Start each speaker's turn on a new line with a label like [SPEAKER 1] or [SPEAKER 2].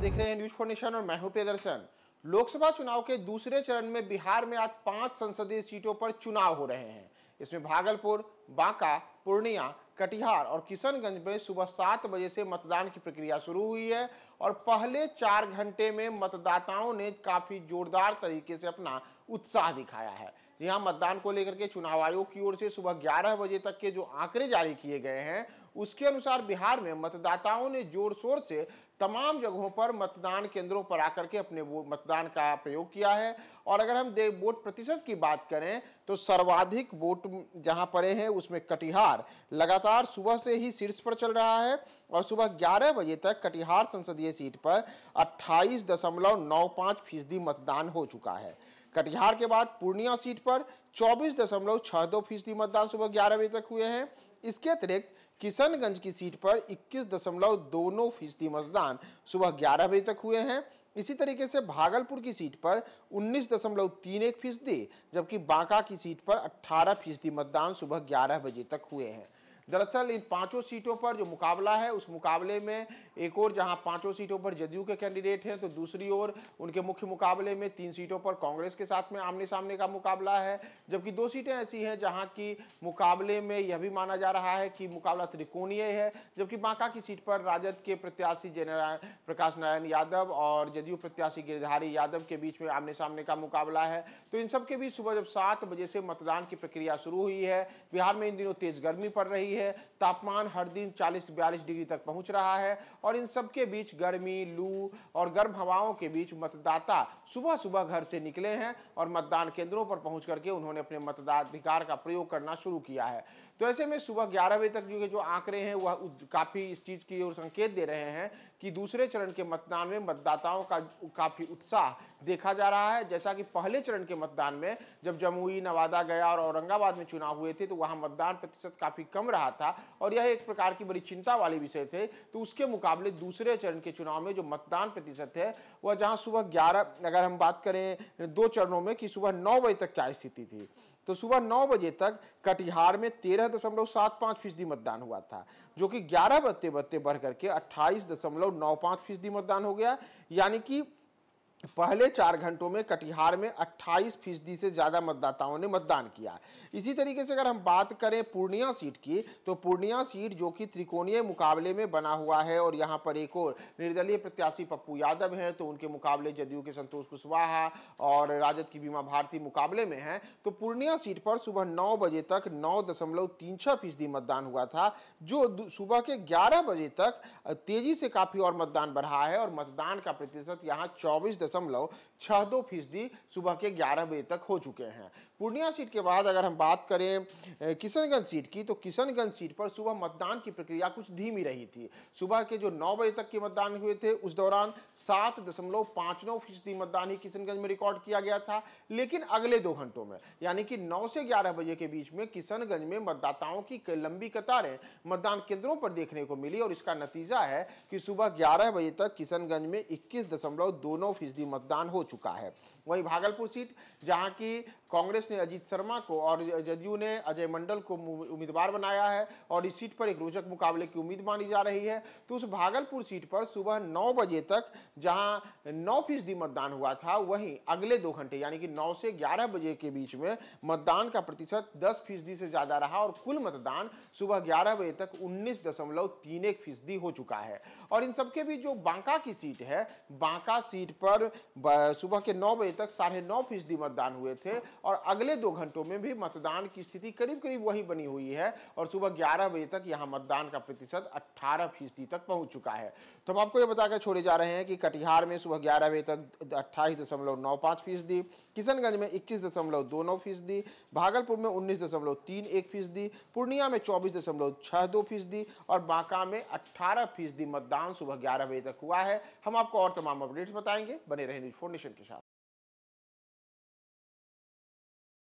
[SPEAKER 1] देख रहे हैं न्यूज फोर्नेशन और मैं हूं प्रियदर्शन लोकसभा चुनाव के दूसरे चरण में बिहार में आज पांच संसदीय सीटों पर चुनाव हो रहे हैं इसमें भागलपुर बांका पूर्णिया कटिहार और किशनगंज में सुबह सात बजे से मतदान की प्रक्रिया शुरू हुई है और पहले चार घंटे में मतदाताओं ने काफ़ी जोरदार तरीके से अपना उत्साह दिखाया है यहाँ मतदान को लेकर के चुनाव आयोग की ओर से सुबह ग्यारह बजे तक के जो आंकड़े जारी किए गए हैं उसके अनुसार बिहार में मतदाताओं ने जोर शोर से तमाम जगहों पर मतदान केंद्रों पर आकर के अपने मतदान का प्रयोग किया है और अगर हम दे वोट प्रतिशत की बात करें तो सर्वाधिक वोट जहां पड़े हैं उसमें कटिहार लगातार लगातार सुबह से ही शीर्ष पर चल रहा है और सुबह 11 बजे तक कटिहार संसदीय सीट पर 28.95 फीसदी मतदान हो चुका है कटिहार के बाद पूर्णिया सीट पर 24.62 फीसदी मतदान सुबह 11 बजे तक हुए हैं इसके अतिरिक्त किशनगंज की सीट पर इक्कीस दशमलव नौ फीसदी मतदान सुबह ग्यारह बजे तक हुए हैं इसी तरीके से भागलपुर की सीट पर उन्नीस दशमलव तीन एक फीसदी जबकि बांका की सीट पर अठारह फीसदी मतदान सुबह ग्यारह बजे तक हुए हैं दरअसल इन पांचों सीटों पर जो मुकाबला है उस मुकाबले में एक और जहां पांचों सीटों पर जदयू के कैंडिडेट हैं तो दूसरी ओर उनके मुख्य मुकाबले में तीन सीटों पर कांग्रेस के साथ में आमने सामने का मुकाबला है जबकि दो सीटें ऐसी हैं जहां की मुकाबले में यह भी माना जा रहा है कि मुकाबला त्रिकोणीय है जबकि बांका की सीट पर राजद के प्रत्याशी जय प्रकाश नारायण यादव और जदयू प्रत्याशी गिरधारी यादव के बीच में आमने सामने का मुकाबला है तो इन सब के बीच सुबह जब सात बजे से मतदान की प्रक्रिया शुरू हुई है बिहार में इन दिनों तेज गर्मी पड़ रही है है तापमान हर दिन 40-42 डिग्री तक पहुंच रहा है और इन सबके बीच गर्मी लू और गर्म हवाओं के बीच मतदाता सुबह सुबह घर से निकले हैं और मतदान केंद्रों पर पहुंच करके उन्होंने अपने मतदाधिकार का प्रयोग करना शुरू किया है तो ऐसे में सुबह ग्यारह बजे तक जो जो आंकड़े हैं वह काफ़ी इस चीज़ की ओर संकेत दे रहे हैं कि दूसरे चरण के मतदान में मतदाताओं का काफ़ी उत्साह देखा जा रहा है जैसा कि पहले चरण के मतदान में जब जमुई नवादा गया और औरंगाबाद में चुनाव हुए थे तो वहाँ मतदान प्रतिशत काफ़ी कम रहा रहा था और यह एक प्रकार की बड़ी चिंता वाले विषय थे तो उसके मुकाबले दूसरे चरण के चुनाव में जो मतदान प्रतिशत है वह जहां सुबह ग्यारह अगर हम बात करें दो चरणों में कि सुबह नौ बजे तक क्या स्थिति थी तो सुबह नौ बजे तक कटिहार में तेरह दशमलव सात पाँच फीसदी मतदान हुआ था जो कि ग्यारह बत्ते बत्ते बढ़ करके अट्ठाईस दशमलव नौ पाँच फीसदी मतदान हो गया यानी कि पहले चार घंटों में कटिहार में 28 फीसदी से ज़्यादा मतदाताओं ने मतदान किया इसी तरीके से अगर हम बात करें पूर्णिया सीट की तो पूर्णिया सीट जो कि त्रिकोणीय मुकाबले में बना हुआ है और यहाँ पर एक और निर्दलीय प्रत्याशी पप्पू यादव हैं तो उनके मुकाबले जदयू के संतोष कुशवाहा और राजद की बीमा भारती मुकाबले में हैं तो पूर्णिया सीट पर सुबह नौ बजे तक नौ मतदान हुआ था जो सुबह के ग्यारह बजे तक तेजी से काफ़ी और मतदान बढ़ा है और मतदान का प्रतिशत यहाँ चौबीस दशमलव छह दो फीसदी सुबह के ग्यारह बजे तक हो चुके हैं पूर्णिया सीट के बाद अगर हम बात करें किशनगंज सीट की तो किशनगंज सीट पर सुबह मतदान की प्रक्रिया कुछ धीमी रही थी सुबह के जो नौ बजे तक के मतदान हुए थे उस दौरान सात दशमलव पाँच नौ फीसदी मतदान ही किशनगंज में रिकॉर्ड किया गया था लेकिन अगले दो घंटों में यानी कि नौ से ग्यारह बजे के बीच में किशनगंज में मतदाताओं की लंबी कतारें मतदान केंद्रों पर देखने को मिली और इसका नतीजा है कि सुबह ग्यारह बजे तक किशनगंज में इक्कीस दशमलव दो नौ फीसदी फीसदी मतदान हो चुका है वहीं भागलपुर सीट जहां की कांग्रेस ने अजीत शर्मा को और जदयू ने अजय मंडल को उम्मीदवार बनाया है और इस सीट पर एक रोचक मुकाबले की उम्मीद मानी जा रही है तो उस भागलपुर सीट पर सुबह नौ बजे तक जहां नौ फीसदी मतदान हुआ था वहीं अगले दो घंटे यानी कि नौ से ग्यारह बजे के बीच में मतदान का प्रतिशत दस फीसदी से ज़्यादा रहा और कुल मतदान सुबह ग्यारह बजे तक उन्नीस दशमलव तीन एक फीसदी हो चुका है और इन सबके बीच जो बांका की सीट है बांका सीट पर सुबह के नौ बजे तक साढ़े नौ फीसदी मतदान हुए थे और अगले दो घंटों में भी मतदान की स्थिति करीब करीब वही बनी हुई है और सुबह ग्यारह बजे तक यहाँ मतदान का प्रतिशत अट्ठारह फीसदी तक पहुँच चुका है तो हम आपको ये बताकर छोड़े जा रहे हैं कि कटिहार में सुबह ग्यारह बजे तक अट्ठाईस दशमलव नौ पाँच फीसदी किशनगंज में इक्कीस दशमलव दो नौ फीसदी भागलपुर में उन्नीस दशमलव तीन एक फीसदी पूर्णिया में चौबीस दशमलव छः दो फीसदी और बांका में अट्ठारह फीसदी मतदान सुबह ग्यारह बजे तक हुआ है हम आपको और तमाम अपडेट्स बताएंगे बने रहे न्यूज फोर्डेशन के साथ